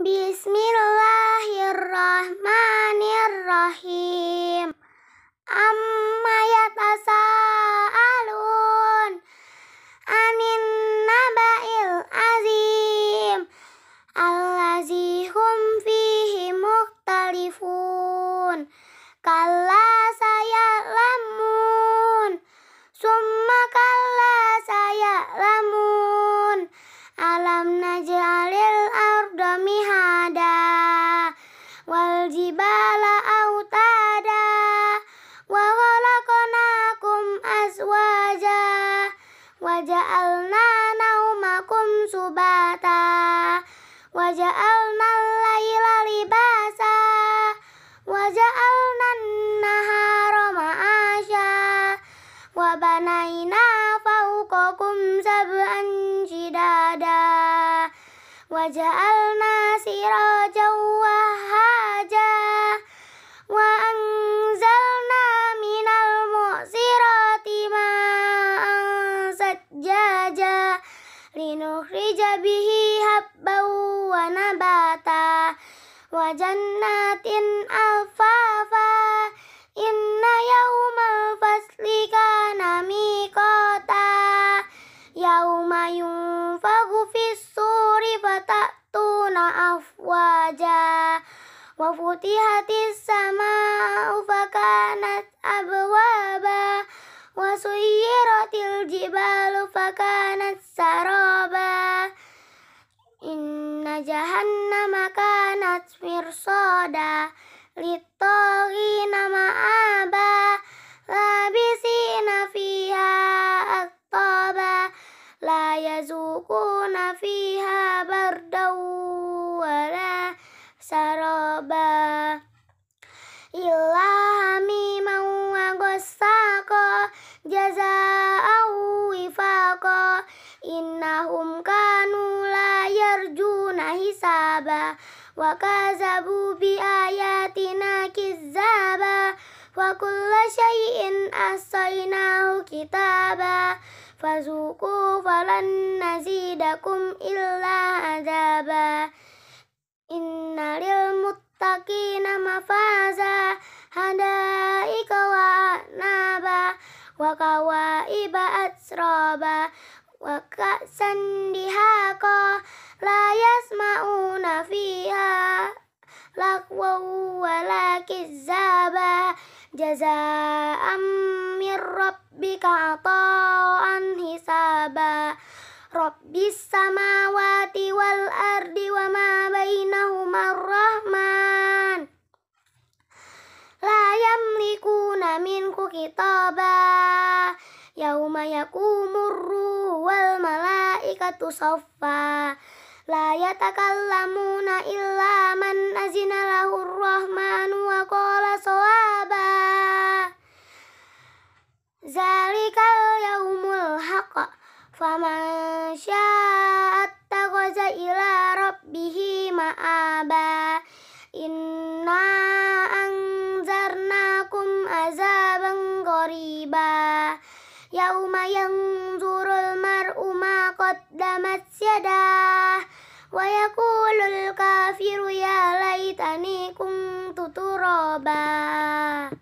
Bismillahirrahmanirrahim. Amin. Wajah Alna naumakum subata, wajah Alna lailali basa, wajah Alna naharomah asya wabana ina fa ukokum wajah Alna sirojo. jabihi habbau wa nabata wa jannatin alfafa inna yawmal fasli kana miqata yawma yunfagu fis suri fatatuna afwaja wa hati sama fakanat abwaba wa suyyiratil jibalu fakanat sarab jahannama kanat mirsoda nama aba Labisina fiha aktoba La yazukuna fiha bardaw Wala saroba Ilah innahum kanu la yarjuna hisaba wa kazabu bi ayatina kizzaba wa kulla syai'in asainahu kitaba fazuku falan nazidakum illa azaba lil muttaqina mafaza hadaika wa naba wa kawaiba atsraba Waka sandiha ko layas mauna fiha lakwa wala jaza amir robbi kato an hisaba robbi samawati wal ardi wa ma bainahuma rahman layam likuna minku Yakumurru wal malaikatu saffa la yatakallamuna illa man azina lahu rahman wa qala sawaba zalikal yaumul haqq faman syaa'a ittakhadha ila rabbihi ma'aba in yauma yanzurul mar'u ma qaddamat yadah wa yaqulul kafiru ya laitani kuntu turaba